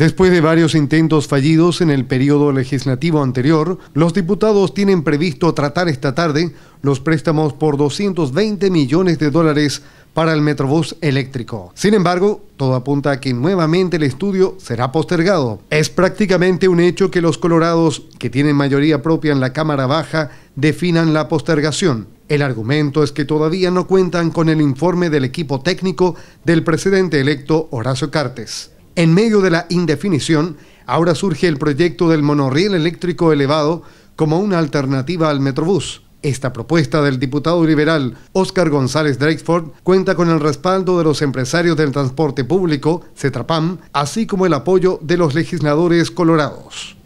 Después de varios intentos fallidos en el periodo legislativo anterior, los diputados tienen previsto tratar esta tarde los préstamos por 220 millones de dólares para el Metrobús eléctrico. Sin embargo, todo apunta a que nuevamente el estudio será postergado. Es prácticamente un hecho que los colorados, que tienen mayoría propia en la Cámara Baja, definan la postergación. El argumento es que todavía no cuentan con el informe del equipo técnico del presidente electo Horacio Cartes. En medio de la indefinición, ahora surge el proyecto del monorriel eléctrico elevado como una alternativa al Metrobús. Esta propuesta del diputado liberal Oscar González Drakeford cuenta con el respaldo de los empresarios del transporte público, CETRAPAM, así como el apoyo de los legisladores colorados.